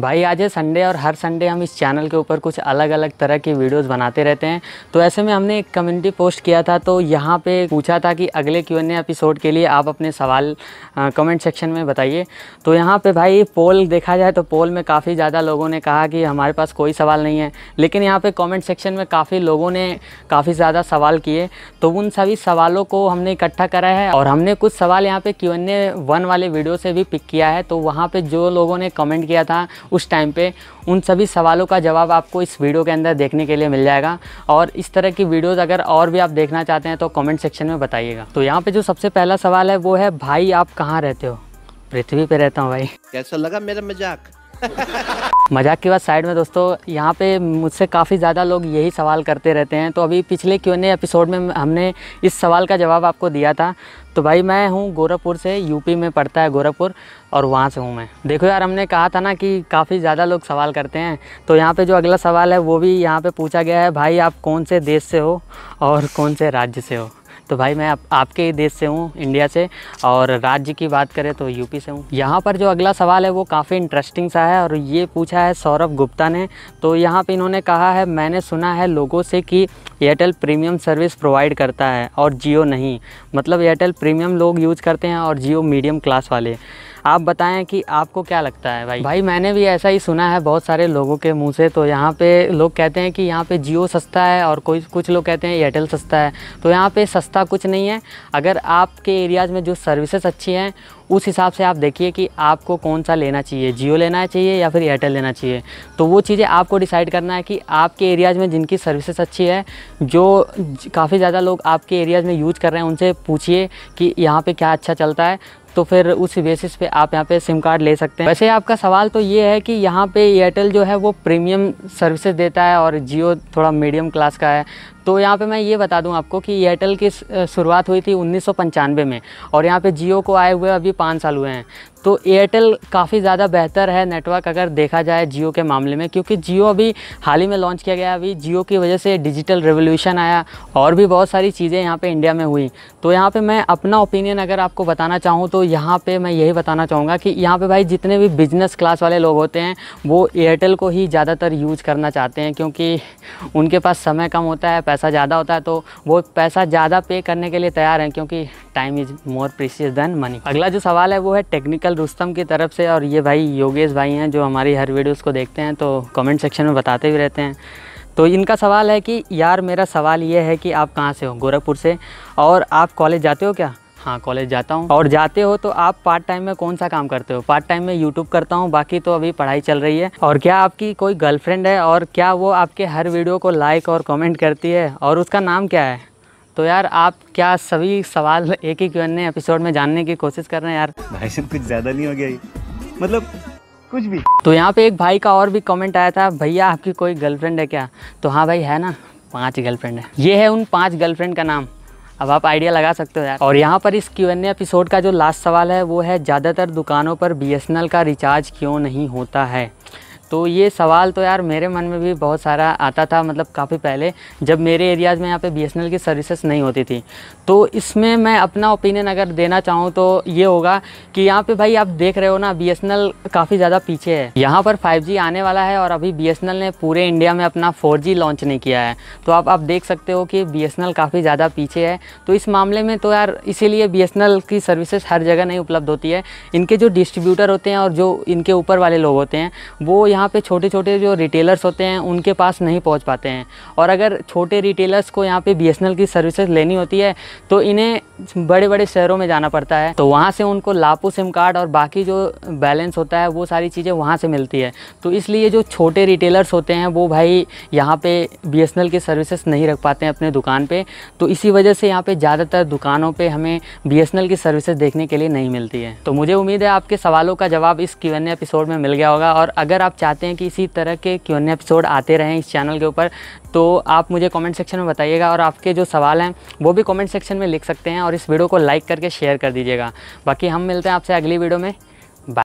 भाई आज है संडे और हर संडे हम इस चैनल के ऊपर कुछ अलग अलग तरह की वीडियोस बनाते रहते हैं तो ऐसे में हमने एक कम्युनिटी पोस्ट किया था तो यहाँ पे पूछा था कि अगले क्यू एन एपिसोड के लिए आप अपने सवाल कमेंट सेक्शन में बताइए तो यहाँ पे भाई पोल देखा जाए तो पोल में काफ़ी ज़्यादा लोगों ने कहा कि हमारे पास कोई सवाल नहीं है लेकिन यहाँ पर कॉमेंट सेक्शन में काफ़ी लोगों ने काफ़ी ज़्यादा सवाल किए तो उन सभी सवालों को हमने इकट्ठा करा है और हमने कुछ सवाल यहाँ पर क्यू एन वाले वीडियो से भी पिक किया है तो वहाँ पर जो लोगों ने कमेंट किया था उस टाइम पे उन सभी सवालों का जवाब आपको इस वीडियो के अंदर देखने के लिए मिल जाएगा और इस तरह की वीडियोज़ अगर और भी आप देखना चाहते हैं तो कॉमेंट सेक्शन में बताइएगा तो यहाँ पर जो सबसे पहला सवाल है वो है भाई आप कहाँ रहते हो पृथ्वी पर रहता हूँ भाई कैसा लगा मेरा मजाक मजाक की बात साइड में दोस्तों यहाँ पे मुझसे काफ़ी ज़्यादा लोग यही सवाल करते रहते हैं तो अभी पिछले क्यों एपिसोड में हमने इस सवाल का जवाब आपको दिया था तो भाई मैं हूँ गोरखपुर से यूपी में पड़ता है गोरखपुर और वहाँ से हूँ मैं देखो यार हमने कहा था ना कि काफ़ी ज़्यादा लोग सवाल करते हैं तो यहाँ पे जो अगला सवाल है वो भी यहाँ पे पूछा गया है भाई आप कौन से देश से हो और कौन से राज्य से हो तो भाई मैं आप, आपके देश से हूँ इंडिया से और राज्य की बात करें तो यूपी से हूँ यहाँ पर जो अगला सवाल है वो काफ़ी इंटरेस्टिंग सा है और ये पूछा है सौरभ गुप्ता ने तो यहाँ पे इन्होंने कहा है मैंने सुना है लोगों से कि एयरटेल प्रीमियम सर्विस प्रोवाइड करता है और जियो नहीं मतलब एयरटेल प्रीमियम लोग यूज़ करते हैं और जियो मीडियम क्लास वाले आप बताएं कि आपको क्या लगता है भाई भाई मैंने भी ऐसा ही सुना है बहुत सारे लोगों के मुंह से तो यहाँ पे लोग कहते हैं कि यहाँ पे जियो सस्ता है और कोई कुछ लोग कहते हैं एयरटेल सस्ता है तो यहाँ पे सस्ता कुछ नहीं है अगर आपके एरियाज़ में जो सर्विसेज अच्छी हैं उस हिसाब से आप देखिए कि आपको कौन सा लेना चाहिए जियो लेना चाहिए या फिर एयरटेल लेना चाहिए तो वो चीज़ें आपको डिसाइड करना है कि आपके एरियाज़ में जिनकी सर्विसेज अच्छी है जो काफ़ी ज़्यादा लोग आपके एरियाज़ में यूज कर रहे हैं उनसे पूछिए कि यहाँ पे क्या अच्छा चलता है तो फिर उसी बेसिस पे आप यहाँ पे सिम कार्ड ले सकते हैं वैसे आपका सवाल तो ये है कि यहाँ पे एयरटेल जो है वो प्रीमियम सर्विसेज देता है और जियो थोड़ा मीडियम क्लास का है तो यहाँ पे मैं ये बता दूँ आपको कि एयरटेल की शुरुआत हुई थी उन्नीस में और यहाँ पे जियो को आए हुए अभी पाँच साल हुए हैं तो एयरटेल काफ़ी ज़्यादा बेहतर है नेटवर्क अगर देखा जाए जियो के मामले में क्योंकि जियो अभी हाल ही में लॉन्च किया गया अभी जियो की वजह से डिजिटल रेवोल्यूशन आया और भी बहुत सारी चीज़ें यहाँ पे इंडिया में हुई तो यहाँ पे मैं अपना ओपिनियन अगर आपको बताना चाहूँ तो यहाँ पे मैं यही बताना चाहूँगा कि यहाँ पर भाई जितने भी बिजनेस क्लास वाले लोग होते हैं वो एयरटेल को ही ज़्यादातर यूज करना चाहते हैं क्योंकि उनके पास समय कम होता है पैसा ज़्यादा होता है तो वो पैसा ज़्यादा पे करने के लिए तैयार हैं क्योंकि time is more precious than money अगला जो सवाल है वो है टेक्निकल रुस्तम की तरफ से और ये भाई योगेश भाई हैं जो हमारी हर वीडियोज़ को देखते हैं तो कमेंट सेक्शन में बताते भी रहते हैं तो इनका सवाल है कि यार मेरा सवाल ये है कि आप कहाँ से हो गोरखपुर से और आप कॉलेज जाते हो क्या हाँ कॉलेज जाता हूँ और जाते हो तो आप पार्ट टाइम में कौन सा काम करते हो पार्ट टाइम में यूट्यूब करता हूँ बाकी तो अभी पढ़ाई चल रही है और क्या आपकी कोई गर्लफ्रेंड है और क्या वो आपके हर वीडियो को लाइक और कॉमेंट करती है और उसका नाम क्या है तो यार आप क्या सभी सवाल एक ही क्यों एपिसोड में जानने की कोशिश कर रहे हैं यार भाई सब कुछ ज़्यादा नहीं हो गया मतलब कुछ भी तो यहाँ पे एक भाई का और भी कमेंट आया था भैया आपकी कोई गर्लफ्रेंड है क्या तो हाँ भाई है ना पांच गर्लफ्रेंड है ये है उन पांच गर्लफ्रेंड का नाम अब आप आइडिया लगा सकते हो यार और यहाँ पर इस क्यू एन एपिसोड का जो लास्ट सवाल है वो है ज़्यादातर दुकानों पर बी का रिचार्ज क्यों नहीं होता है तो ये सवाल तो यार मेरे मन में भी बहुत सारा आता था मतलब काफ़ी पहले जब मेरे एरियाज़ में यहाँ पे बीएसएनएल की सर्विसेज नहीं होती थी तो इसमें मैं अपना ओपिनियन अगर देना चाहूँ तो ये होगा कि यहाँ पे भाई आप देख रहे हो ना बीएसएनएल काफ़ी ज़्यादा पीछे है यहाँ पर 5G आने वाला है और अभी बी ने पूरे इंडिया में अपना फोर लॉन्च नहीं किया है तो आप आप देख सकते हो कि बी काफ़ी ज़्यादा पीछे है तो इस मामले में तो यार इसीलिए बी की सर्विसेज हर जगह नहीं उपलब्ध होती है इनके जो डिस्ट्रीब्यूटर होते हैं और जो इनके ऊपर वाले लोग होते हैं वो यहाँ पे छोटे छोटे जो रिटेलर्स होते हैं उनके पास नहीं पहुँच पाते हैं और अगर छोटे रिटेलर्स को यहाँ पे बी की सर्विसेज लेनी होती है तो इन्हें बड़े बड़े शहरों में जाना पड़ता है तो वहाँ से उनको लापू सिम कार्ड और बाकी जो बैलेंस होता है वो सारी चीज़ें वहाँ से मिलती है तो इसलिए जो छोटे रिटेलर्स होते हैं वो भाई यहाँ पे बी एस की सर्विसेज नहीं रख पाते हैं अपने दुकान पे तो इसी वजह से यहाँ पे ज़्यादातर दुकानों पे हमें बी की सर्विसेज देखने के लिए नहीं मिलती है तो मुझे उम्मीद है आपके सवालों का जवाब इस क्यू एपिसोड में मिल गया होगा और अगर आप चाहते हैं कि इसी तरह के क्यू एपिसोड आते रहें इस चैनल के ऊपर तो आप मुझे कॉमेंट सेक्शन में बताइएगा और आपके जो सवाल हैं वो भी कॉमेंट सेक्शन में लिख सकते हैं और इस वीडियो को लाइक करके शेयर कर दीजिएगा बाकी हम मिलते हैं आपसे अगली वीडियो में